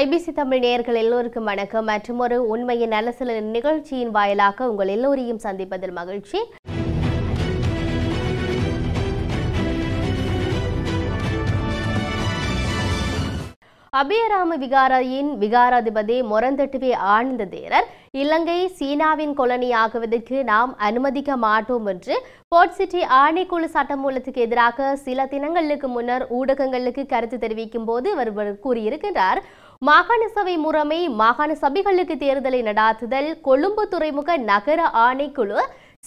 IBC Tamil நேயர்கள் எல்லோருக்கும் வணக்கம் மற்றும் ஒரு உண்மையின் நல்ல சில நிகழ்ச்சியின் வாயிலாக உங்கள் எல்லோரையும் சந்திப்பதில் மகிழ்ச்சி அபியராம விகாரையின் விகாராதிபதி மொரந்தட்டுவே ஆனந்த தேரர் இலங்கை சீனாவின் கொலனியாகுவதற்கு நாம் அனுமதிக்க மாட்டோம் என்று போர்ட் சிட்டி ஆணைக்குழு சட்டமூலத்துக்கு எதிராக சில தினங்களுக்கு முன்னர் ஊடகங்களுக்கு கருத்து தெரிவிக்கும் போது இவர் கூறியிருக்கிறார் மாகாண சபை முறைமை மாகாண சபைகளுக்கு தேர்தலை நடாத்துதல் கொழும்பு துறைமுக நகர ஆணைக்குழு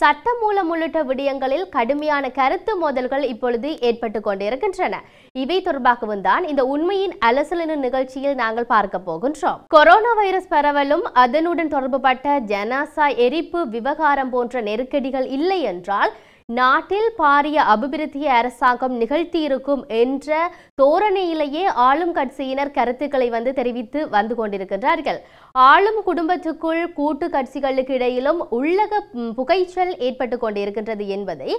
சட்ட மூலம் உள்ளிட்ட விடயங்களில் கடுமையான கருத்து மோதல்கள் இப்பொழுது ஏற்பட்டு கொண்டிருக்கின்றன இவை தொடர்பாகவும் தான் இந்த உண்மையின் அலசலின் நிகழ்ச்சியில் நாங்கள் பார்க்க போகின்றோம் கொரோனா வைரஸ் பரவலும் அதனுடன் தொடர்புபட்ட ஜனாசா எரிப்பு விவகாரம் போன்ற நெருக்கடிகள் இல்லை என்றால் நாட்டில் பாரிய அபிவிருத்தி அரசாங்கம் நிகழ்த்தியிருக்கும் என்ற தோரணையிலேயே ஆளும் கட்சியினர் கருத்துக்களை வந்து தெரிவித்து வந்து கொண்டிருக்கின்றார்கள் ஆளும் குடும்பத்துக்குள் கூட்டு கட்சிகளுக்கு இடையிலும் உள்ளக புகைச்சல் ஏற்பட்டுக் கொண்டிருக்கின்றது என்பதை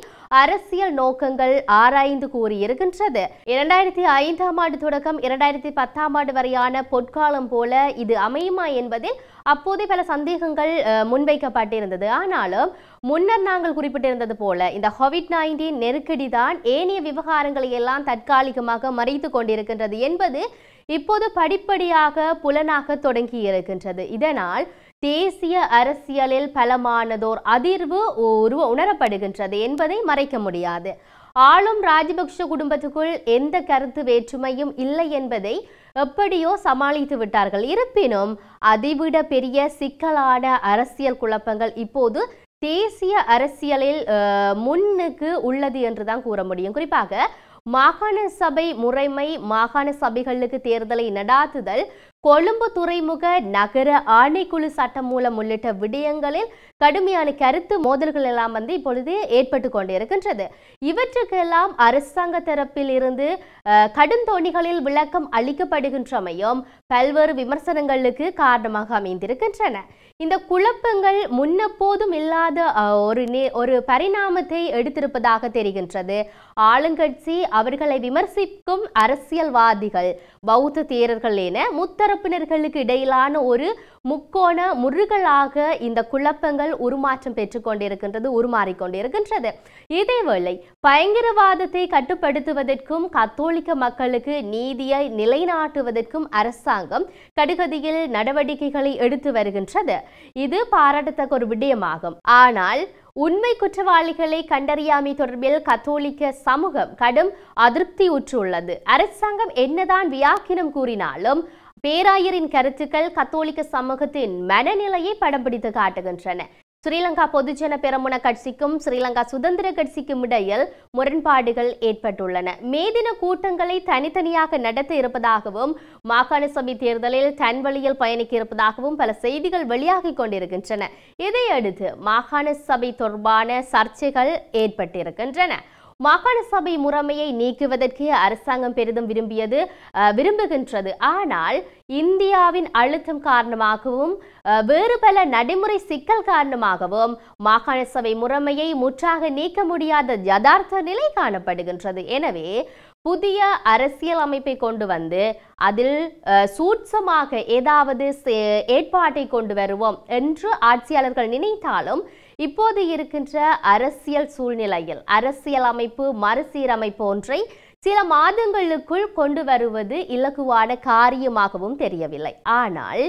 அரசியல் நோக்கங்கள் ஆராய்ந்து கூறியிருக்கின்றது இரண்டாயிரத்தி ஐந்தாம் ஆண்டு தொடக்கம் இரண்டாயிரத்தி பத்தாம் ஆண்டு வரையான பொற்காலம் போல இது அமையுமா என்பதில் அப்போதே பல சந்தேகங்கள் முன்வைக்கப்பட்டிருந்தது ஆனாலும் முன்னர் நாங்கள் குறிப்பிட்டிருந்தது போல இந்த கோவிட் நைன்டீன் நெருக்கடி தான் ஏனைய விவகாரங்களை எல்லாம் தற்காலிகமாக மறைத்து கொண்டிருக்கின்றது என்பது இப்போது படிப்படியாக புலனாக தொடங்கி இருக்கின்றது இதனால் தேசிய அரசியலில் பலமானதோர் அதிர்வு உருவ உணரப்படுகின்றது என்பதை மறைக்க முடியாது ஆளும் ராஜபக்ஷ குடும்பத்துக்குள் எந்த கருத்து வேற்றுமையும் இல்லை என்பதை எப்படியோ சமாளித்து விட்டார்கள் இருப்பினும் அதைவிட பெரிய சிக்கலான அரசியல் குழப்பங்கள் இப்போது தேசிய அரசியலில் முன்னுக்கு உள்ளது என்று தான் கூற முடியும் குறிப்பாக மாகாண சபை முறைமை மாகாண சபைகளுக்கு தேர்தலை நடாத்துதல் கொழும்பு துறைமுக நகர ஆணைக்குழு சட்டம் மூலம் உள்ளிட்ட விடயங்களில் கடுமையான கருத்து மோதல்கள் எல்லாம் வந்து இப்பொழுது ஏற்பட்டு கொண்டிருக்கின்றது இவற்றுக்கெல்லாம் அரசாங்க தரப்பில் இருந்து கடும் தோணிகளில் விளக்கம் அளிக்கப்படுகின்றமையும் பல்வேறு விமர்சனங்களுக்கு காரணமாக அமைந்திருக்கின்றன இந்த குழப்பங்கள் முன்னப்போதும் இல்லாத ஒரு நே ஒரு பரிணாமத்தை எடுத்திருப்பதாக தெரிகின்றது ஆளுங்கட்சி அவர்களை விமர்சிக்கும் அரசியல்வாதிகள் பௌத்த தேரர்கள் என முத்தரப்பினர்களுக்கு இடையிலான ஒரு முக்கோண முருகலாக இந்த குழப்பங்கள் உருமாற்றம் பெற்றுக்கொண்டிருக்கின்றது உருமாறிக்கொண்டிருக்கின்றது இதேவேளை பயங்கரவாதத்தை கட்டுப்படுத்துவதற்கும் கத்தோலிக்க மக்களுக்கு நீதியை நிலைநாட்டுவதற்கும் அரசாங்கம் கடுகதியில் நடவடிக்கைகளை எடுத்து வருகின்றது இது பாராட்டத்தக்க ஒரு விடயமாகும் ஆனால் உண்மை குற்றவாளிகளை கண்டறியாமை தொடர்பில் கத்தோலிக்க சமூகம் கடும் அதிருப்தி உற்றுள்ளது அரசாங்கம் என்னதான் வியாக்கினம் கூறினாலும் பேராயரின் கருத்துக்கள் கத்தோலிக்க சமூகத்தின் மனநிலையை படம் பிடித்து காட்டுகின்றன ஸ்ரீலங்கா பொதுஜன பெரமுன கட்சிக்கும் ஸ்ரீலங்கா சுதந்திர கட்சிக்கும் இடையில் முரண்பாடுகள் ஏற்பட்டுள்ளன மேதின கூட்டங்களை தனித்தனியாக நடத்த இருப்பதாகவும் மாகாண சபை தேர்தலில் தன் வழியில் பயணிக்க இருப்பதாகவும் பல செய்திகள் வெளியாகி கொண்டிருக்கின்றன இதையடுத்து மாகாண சபை தொடர்பான சர்ச்சைகள் ஏற்பட்டிருக்கின்றன மாகாண சபை முறைமையை நீக்குவதற்கு அரசாங்கம் பெரிதும் விரும்பியது விரும்புகின்றது ஆனால் இந்தியாவின் அழுத்தம் காரணமாகவும் வேறு பல நடைமுறை சிக்கல் காரணமாகவும் மாகாண சபை முறைமையை முற்றாக நீக்க முடியாத யதார்த்த நிலை காணப்படுகின்றது எனவே புதிய அரசியல் அமைப்பை கொண்டு வந்து அதில் சூட்சமாக ஏதாவது ஏற்பாட்டை கொண்டு வருவோம் என்று ஆட்சியாளர்கள் நினைத்தாலும் இப்போது இருக்கின்ற அரசியல் சூழ்நிலையில் அரசியல் அமைப்பு மறுசீரமைப்பு ஒன்றை சில மாதங்களுக்குள் கொண்டு வருவது இலகுவான காரியமாகவும் தெரியவில்லை ஆனால்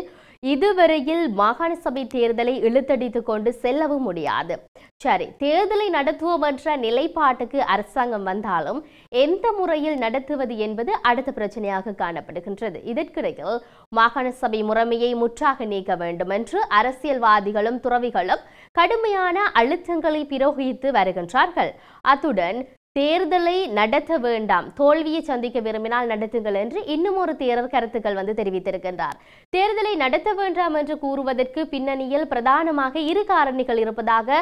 இதுவரையில் மாகாண சபை தேர்தலை இழுத்தடித்து கொண்டு செல்லவும் முடியாது சரி தேர்தலை நடத்துவோம் என்ற நிலைப்பாட்டுக்கு அரசாங்கம் வந்தாலும் எந்த முறையில் நடத்துவது என்பது அடுத்த பிரச்சனையாக காணப்படுகின்றது இதற்கிடையில் மாகாண சபை முறைமையை முற்றாக நீக்க வேண்டும் என்று அரசியல்வாதிகளும் துறவிகளும் கடுமையான அழுத்தங்களை பிரோகித்து வருகின்றார்கள் அத்துடன் தேர்தலை நடத்த வேண்டாம் தோல்வியை சந்திக்க விரும்பினால் நடத்துங்கள் என்று இன்னும் ஒரு தேரர் கருத்துக்கள் வந்து தெரிவித்திருக்கின்றார் தேர்தலை நடத்த வேண்டாம் என்று கூறுவதற்கு பின்னணியில் பிரதானமாக இரு காரணிகள் இருப்பதாக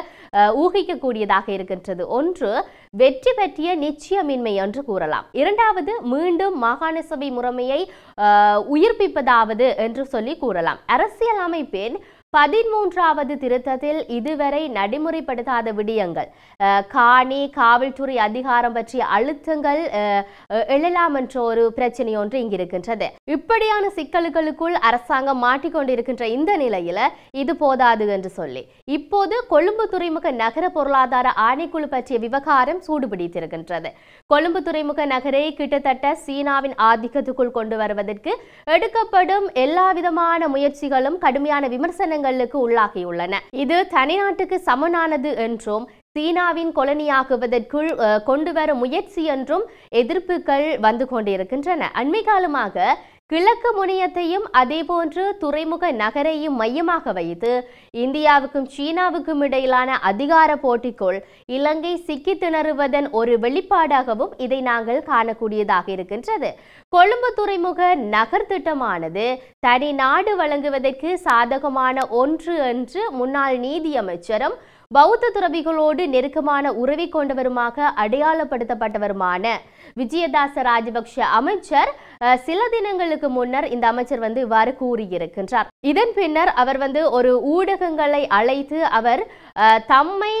ஊகிக்கக்கூடியதாக இருக்கின்றது ஒன்று வெற்றி பற்றிய நிச்சயமின்மை என்று கூறலாம் இரண்டாவது மீண்டும் மாகாண சபை முறைமையை உயிர்ப்பிப்பதாவது என்று சொல்லி கூறலாம் அரசியல் அமைப்பின் பதிமூன்றாவது திருத்தத்தில் இதுவரை நடைமுறைப்படுத்தாத விடயங்கள் காணி காவல்துறை அதிகாரம் பற்றிய அழுத்தங்கள் எழலாம் என்ற ஒரு பிரச்சனை ஒன்று இங்கிருக்கின்றது இப்படியான சிக்கல்களுக்குள் அரசாங்கம் மாட்டிக்கொண்டிருக்கின்ற இந்த நிலையில இது போதாது என்று சொல்லி இப்போது கொழும்பு துறைமுக நகர பொருளாதார ஆணைக்குழு பற்றிய விவகாரம் சூடுபிடித்திருக்கின்றது கொழும்பு துறைமுக நகரை கிட்டத்தட்ட சீனாவின் ஆதிக்கத்துக்குள் கொண்டு வருவதற்கு எடுக்கப்படும் எல்லா விதமான முயற்சிகளும் கடுமையான விமர்சனங்கள் அழுத்தங்களுக்கு உள்ளாகியுள்ளன இது தனிநாட்டுக்கு சமனானது என்றும் சீனாவின் கொலனியாக்குவதற்குள் கொண்டு வர முயற்சி என்றும் எதிர்ப்புகள் வந்து கொண்டிருக்கின்றன அண்மை காலமாக கிழக்கு முனையத்தையும் அதேபோன்று துறைமுக நகரையும் மையமாக வைத்து இந்தியாவுக்கும் சீனாவுக்கும் இடையிலான அதிகார போட்டிக்குள் இலங்கை சிக்கி திணறுவதன் ஒரு வெளிப்பாடாகவும் இதை நாங்கள் காணக்கூடியதாக இருக்கின்றது கொழும்பு துறைமுக நகர் திட்டமானது தனி நாடு வழங்குவதற்கு சாதகமான ஒன்று என்று முன்னாள் நீதியமைச்சரும் பௌத்த துறவிகளோடு நெருக்கமான உறவை கொண்டவருமாக அடையாளப்படுத்தப்பட்டவருமான விஜயதாச ராஜபக்ஷ அமைச்சர் சில தினங்களுக்கு முன்னர் இந்த அமைச்சர் வந்து இவ்வாறு கூறியிருக்கின்றார் இதன் பின்னர் அவர் வந்து ஒரு ஊடகங்களை அழைத்து அவர் தம்மை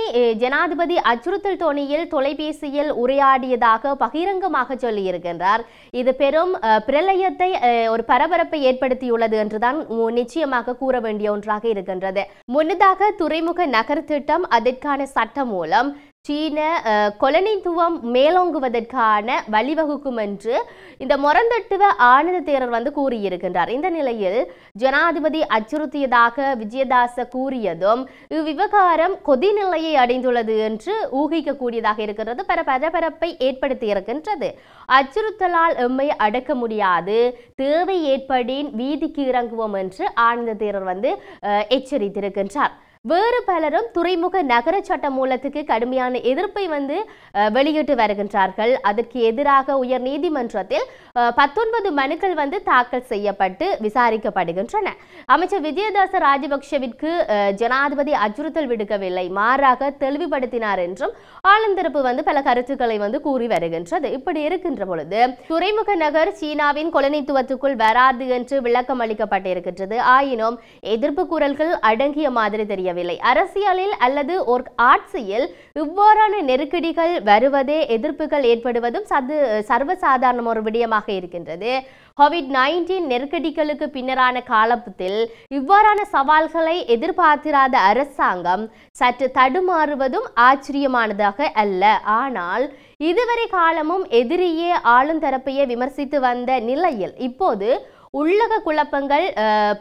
ஜனாதிபதி அச்சுறுத்தல் தோணியில் தொலைபேசியில் உரையாடியதாக பகிரங்கமாக சொல்லியிருக்கின்றார் இது பெரும் பிரளயத்தை ஒரு பரபரப்பை ஏற்படுத்தியுள்ளது என்றுதான் நிச்சயமாக கூற வேண்டிய ஒன்றாக இருக்கின்றது முன்னதாக துறைமுக நகர் திட்டம் அதற்கான சட்டம் மூலம் சீன கொலனித்துவம் மேலோங்குவதற்கான வழிவகுக்கும் என்று இந்த மொரந்தட்டுவ ஆனந்த தேரர் வந்து கூறியிருக்கின்றார் இந்த நிலையில் ஜனாதிபதி அச்சுறுத்தியதாக விஜயதாச கூறியதும் இவ்விவகாரம் கொதிநிலையை அடைந்துள்ளது என்று ஊகிக்கக்கூடியதாக இருக்கிறது பல பரபரப்பை ஏற்படுத்தி இருக்கின்றது அச்சுறுத்தலால் எம்மை அடக்க முடியாது தேவை ஏற்படின் வீதிக்கு இறங்குவோம் என்று ஆனந்த தேரர் வந்து எச்சரித்திருக்கின்றார் வேறு பலரும் துறைமுக நகர சட்ட மூலத்துக்கு கடுமையான எதிர்ப்பை வந்து வெளியிட்டு வருகின்றார்கள் அதற்கு எதிராக உயர் நீதிமன்றத்தில் பத்தொன்பது மனுக்கள் வந்து தாக்கல் செய்யப்பட்டு விசாரிக்கப்படுகின்றன அமைச்சர் விஜயதாச ராஜபக்சவிற்கு ஜனாதிபதி அச்சுறுத்தல் விடுக்கவில்லை மாறாக தெளிவுபடுத்தினார் என்றும் ஆளுந்தரப்பு வந்து பல கருத்துக்களை வந்து கூறி வருகின்றது இப்படி இருக்கின்ற பொழுது துறைமுக நகர் சீனாவின் கொலனித்துவத்துக்குள் வராது என்று விளக்கம் அளிக்கப்பட்டிருக்கின்றது ஆயினும் எதிர்ப்பு குரல்கள் அடங்கிய மாதிரி தெரிய முடியவில்லை அரசியலில் அல்லது ஒரு ஆட்சியில் இவ்வாறான நெருக்கடிகள் வருவதே எதிர்ப்புகள் ஏற்படுவதும் சது சர்வசாதாரண ஒரு விடயமாக இருக்கின்றது கோவிட் நைன்டீன் நெருக்கடிகளுக்கு பின்னரான காலத்தில் இவ்வாறான சவால்களை எதிர்பார்த்திராத அரசாங்கம் சற்று தடுமாறுவதும் ஆச்சரியமானதாக அல்ல ஆனால் இதுவரை காலமும் எதிரியே தரப்பையே விமர்சித்து வந்த நிலையில் இப்போது உள்ளக குழப்பங்கள்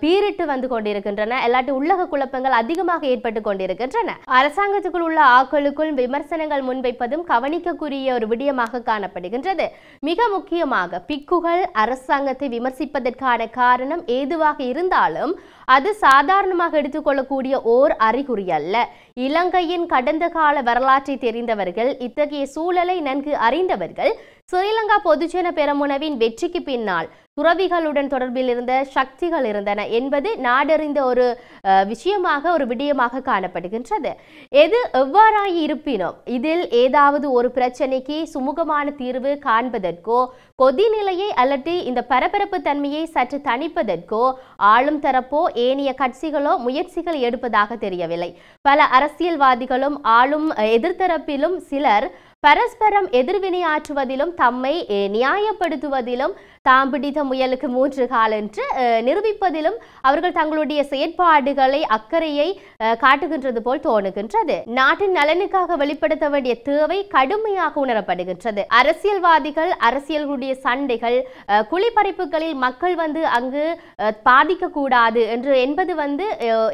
பீரிட்டு வந்து கொண்டிருக்கின்றன இல்லாட்டி உள்ளக குழப்பங்கள் அதிகமாக ஏற்பட்டு கொண்டிருக்கின்றன அரசாங்கத்துக்குள் உள்ள ஆக்களுக்குள் விமர்சனங்கள் முன்வைப்பதும் கவனிக்கக்கூடிய ஒரு விடயமாக காணப்படுகின்றது மிக முக்கியமாக பிக்குகள் அரசாங்கத்தை விமர்சிப்பதற்கான காரணம் ஏதுவாக இருந்தாலும் அது சாதாரணமாக எடுத்துக்கொள்ளக்கூடிய ஓர் அறிகுறி அல்ல இலங்கையின் கடந்த கால வரலாற்றை தெரிந்தவர்கள் இத்தகைய சூழலை நன்கு அறிந்தவர்கள் ஸ்ரீலங்கா பொதுஜன பெரமுனவின் வெற்றிக்கு பின்னால் துறவிகளுடன் தொடர்பில் இருந்த சக்திகள் இருந்தன என்பது நாடறிந்த ஒரு விஷயமாக ஒரு விடயமாக காணப்படுகின்றது எது எவ்வாறாய் இருப்பினும் இதில் ஏதாவது ஒரு பிரச்சனைக்கு சுமூகமான தீர்வு காண்பதற்கோ கொதிநிலையை அல்லது இந்த பரபரப்பு தன்மையை சற்று தணிப்பதற்கோ ஆளும் தரப்போ ஏனைய கட்சிகளோ முயற்சிகள் எடுப்பதாக தெரியவில்லை பல அரசு அரசியல்வாதிகளும் ஆளும் எதிர்த்தரப்பிலும் சிலர் பரஸ்பரம் எதிர்வினையாற்றுவதிலும் தம்மை நியாயப்படுத்துவதிலும் தாம் பிடித்த முயலுக்கு மூன்று கால் என்று நிரூபிப்பதிலும் அவர்கள் தங்களுடைய செயற்பாடுகளை அக்கறையை காட்டுகின்றது போல் தோணுகின்றது நாட்டின் நலனுக்காக வெளிப்படுத்த வேண்டிய தேவை கடுமையாக உணரப்படுகின்றது அரசியல்வாதிகள் அரசியல்களுடைய சண்டைகள் குளிப்பறிப்புகளில் மக்கள் வந்து அங்கு பாதிக்க கூடாது என்று என்பது வந்து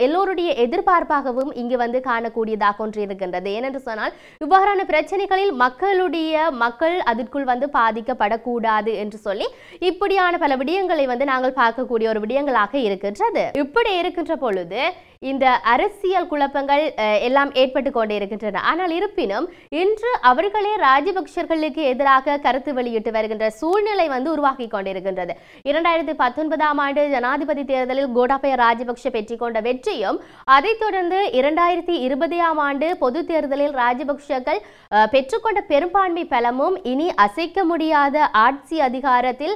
எல்லோருடைய எதிர்பார்ப்பாகவும் இங்கு வந்து காணக்கூடியதாக ஒன்று இருக்கின்றது ஏனென்று சொன்னால் இவ்வாறான பிரச்சனைகளில் மக்களுடைய மக்கள் அதற்குள் வந்து பாதிக்கப்படக்கூடாது என்று சொல்லி இப்படியான பல விடயங்களை வந்து நாங்கள் பார்க்கக்கூடிய ஒரு விடயங்களாக இருக்கின்றது இப்படி இருக்கின்ற பொழுது இந்த அரசியல் குழப்பங்கள் எல்லாம் ஏற்பட்டு கொண்டே இருக்கின்றன ஆனால் இருப்பினும் இன்று அவர்களே ராஜபக்சர்களுக்கு எதிராக கருத்து வெளியிட்டு வருகின்ற சூழ்நிலை வந்து உருவாக்கி கொண்டிருக்கின்றது இரண்டாயிரத்தி பத்தொன்பதாம் ஆண்டு ஜனாதிபதி தேர்தலில் கோடாபய ராஜபக்ஷ பெற்றிக் கொண்ட வெற்றியும் அதைத் தொடர்ந்து இரண்டாயிரத்தி இருபதாம் ஆண்டு பொது தேர்தலில் ராஜபக்ஷர்கள் பெற்றுக்கொண்ட பெரும்பான்மை பலமும் இனி அசைக்க முடியாத ஆட்சி அதிகாரத்தில்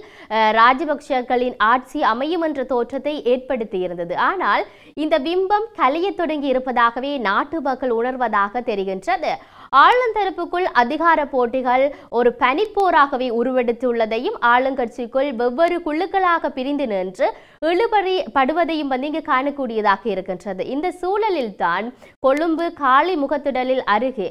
ராஜபக்ஷர்களின் ஆட்சி அமையும் என்ற தோற்றத்தை ஏற்படுத்தியிருந்தது ஆனால் இந்த விம் பிம்பம் கலைய தொடங்கி இருப்பதாகவே நாட்டு மக்கள் உணர்வதாக தெரிகின்றது ஆளுந்தரப்புக்குள் அதிகார போட்டிகள் ஒரு பனிப்போராகவே உருவெடுத்துள்ளதையும் ஆளுங்கட்சிக்குள் வெவ்வேறு குழுக்களாக பிரிந்து நின்று இழுபறி படுவதையும் வந்து இங்கு காணக்கூடியதாக இருக்கின்றது இந்த சூழலில் தான் கொழும்பு காளி முகத்துடலில் அருகே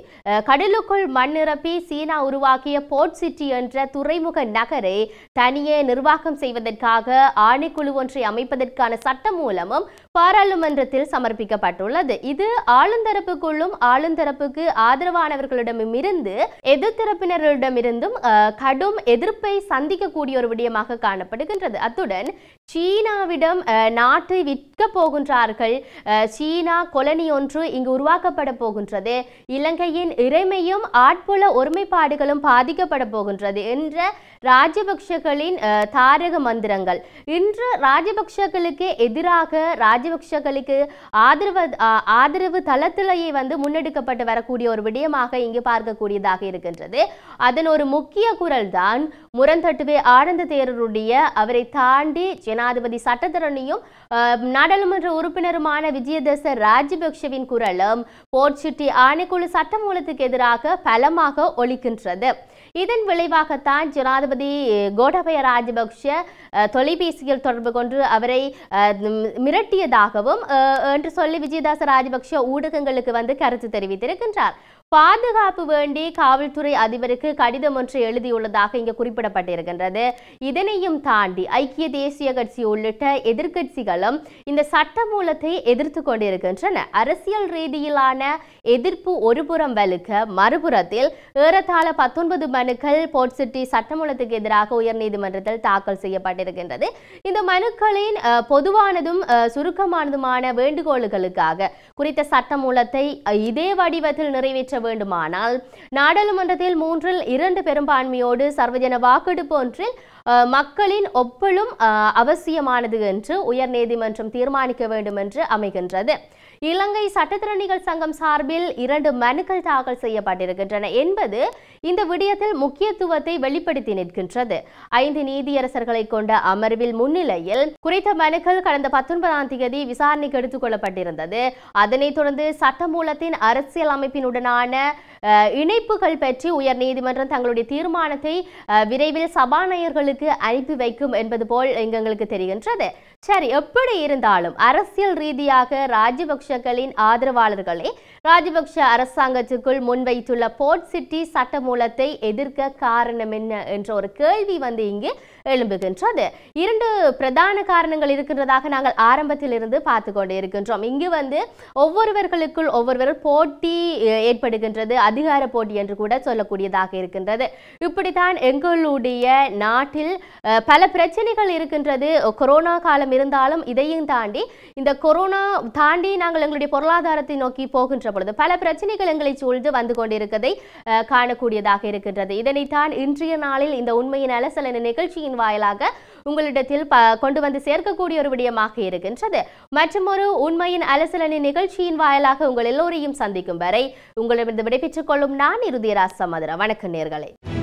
கடலுக்குள் மண்ணிரப்பி சீனா உருவாக்கிய போர்ட் சிட்டி என்ற துறைமுக நகரை தனியே நிர்வாகம் செய்வதற்காக ஆணைக்குழு ஒன்றை அமைப்பதற்கான சட்ட மூலமும் பாராளுமன்றத்தில் சமர்ப்பிக்கப்பட்டுள்ளது இது ஆளுந்தரப்புக்குள்ளும் ஆளுந்தரப்புக்கு ஆதரவானவர்களிடமிருந்து எதிர்த்தரப்பினர்களிடமிருந்தும் கடும் எதிர்ப்பை சந்திக்கக்கூடிய ஒரு விடயமாக காணப்படுகின்றது அத்துடன் சீனாவிடம் நாட்டை விற்க போகின்றார்கள் சீனா கொலனி ஒன்று இங்கு உருவாக்கப்பட போகின்றது இலங்கையின் இறைமையும் ஆட்புல ஒருமைப்பாடுகளும் பாதிக்கப்பட போகின்றது என்ற ராஜபக்ஷகளின் தாரக மந்திரங்கள் இன்று ராஜபக்ஷகளுக்கு எதிராக ராஜபக்ஷகளுக்கு ஆதரவு ஆதரவு தளத்திலேயே வந்து முன்னெடுக்கப்பட்டு வரக்கூடிய ஒரு விடயமாக இங்கு பார்க்கக்கூடியதாக இருக்கின்றது அதன் ஒரு முக்கிய குரல் தான் முரண்தட்டுவே ஆனந்த தேரருடைய அவரை தாண்டி ஜனாதிபதி சட்டத்தரணியும் நாடாளுமன்ற உறுப்பினருமான விஜயதச ராஜபக்ஷவின் குரலும் போர்ச்சுட்டி ஆணைக்குழு சட்டமூலத்துக்கு எதிராக பலமாக ஒழிக்கின்றது இதன் விளைவாகத்தான் ஜனாதிபதி கோடபய ராஜபக்ஷ தொலைபேசியில் தொடர்பு கொண்டு அவரை மிரட்டியதாகவும் என்று சொல்லி விஜயதாச ராஜபக்ஷ ஊடகங்களுக்கு வந்து கருத்து தெரிவித்திருக்கின்றார் பாதுகாப்பு வேண்டி காவல்துறை அதிபருக்கு கடிதம் ஒன்று எழுதியுள்ளதாக இங்கு குறிப்பிடப்பட்டிருக்கின்றது இதனையும் தாண்டி ஐக்கிய தேசிய கட்சி உள்ளிட்ட எதிர்கட்சிகளும் இந்த சட்டமூலத்தை எதிர்த்து கொண்டிருக்கின்றன அரசியல் ரீதியிலான எதிர்ப்பு ஒருபுறம் வலுக்க மறுபுறத்தில் ஏறத்தாழ பத்தொன்பது மனுக்கள் சிட்டி சட்டமூலத்துக்கு எதிராக உயர்நீதிமன்றத்தில் தாக்கல் செய்யப்பட்டிருக்கின்றது இந்த மனுக்களின் பொதுவானதும் சுருக்கமானதுமான வேண்டுகோள்களுக்காக குறித்த சட்டமூலத்தை இதே வடிவத்தில் நிறைவேற்ற நிறைவேற்ற வேண்டுமானால் நாடாளுமன்றத்தில் மூன்றில் இரண்டு பெரும்பான்மையோடு சர்வஜன வாக்கெடுப்பு ஒன்றில் மக்களின் ஒப்பலும் அவசியமானது என்று உயர் நீதிமன்றம் தீர்மானிக்க வேண்டும் என்று அமைகின்றது இலங்கை சட்டத்திரணிகள் சங்கம் சார்பில் இரண்டு மனுக்கள் தாக்கல் செய்யப்பட்டிருக்கின்றன என்பது இந்த விடயத்தில் முக்கியத்துவத்தை வெளிப்படுத்தி நிற்கின்றது ஐந்து நீதியரசர்களை கொண்ட அமர்வில் முன்னிலையில் குறித்த மனுக்கள் கடந்த பத்தொன்பதாம் தேதி விசாரணைக்கு எடுத்துக் கொள்ளப்பட்டிருந்தது அதனைத் தொடர்ந்து சட்டமூலத்தின் அரசியல் அமைப்பினுடனான இணைப்புகள் பற்றி உயர் நீதிமன்றம் தங்களுடைய தீர்மானத்தை விரைவில் சபாநாயகர்களுக்கு அனுப்பி வைக்கும் என்பது போல் எங்களுக்கு தெரிகின்றது சரி எப்படி இருந்தாலும் அரசியல் ரீதியாக ராஜபக்ஷகளின் ஆதரவாளர்களே ராஜபக்ஷ அரசாங்கத்துக்குள் முன்வைத்துள்ள போர்ட் சிட்டி சட்டமூலத்தை எதிர்க்க காரணம் என்ன என்ற ஒரு கேள்வி வந்து இங்கு எழும்புகின்றது இரண்டு பிரதான காரணங்கள் இருக்கின்றதாக நாங்கள் ஆரம்பத்தில் இருந்து பார்த்து கொண்டு இருக்கின்றோம் இங்கு வந்து ஒவ்வொருவர்களுக்குள் ஒவ்வொருவர் போட்டி ஏற்படுகின்றது அதிகார போட்டி என்று கூட சொல்லக்கூடியதாக இருக்கின்றது இப்படித்தான் எங்களுடைய நாட்டில் பல பிரச்சனைகள் இருக்கின்றது கொரோனா காலம் காலம் இருந்தாலும் இதையும் தாண்டி இந்த கொரோனா தாண்டி நாங்கள் எங்களுடைய பொருளாதாரத்தை நோக்கி போகின்ற பொழுது பல பிரச்சனைகள் எங்களை சூழ்ந்து வந்து கொண்டிருக்கதை காணக்கூடியதாக இருக்கின்றது இதனைத்தான் இன்றைய நாளில் இந்த உண்மையின் அலசல் என்ற நிகழ்ச்சியின் வாயிலாக உங்களிடத்தில் கொண்டு வந்து சேர்க்கக்கூடிய ஒரு விடயமாக இருக்கின்றது மற்றும் ஒரு உண்மையின் அலசலனின் நிகழ்ச்சியின் வாயிலாக உங்கள் எல்லோரையும் சந்திக்கும் வரை உங்களிடமிருந்து விடைபெற்றுக் கொள்ளும் நான் இறுதிராச மதுரா வணக்கம் நேர்களை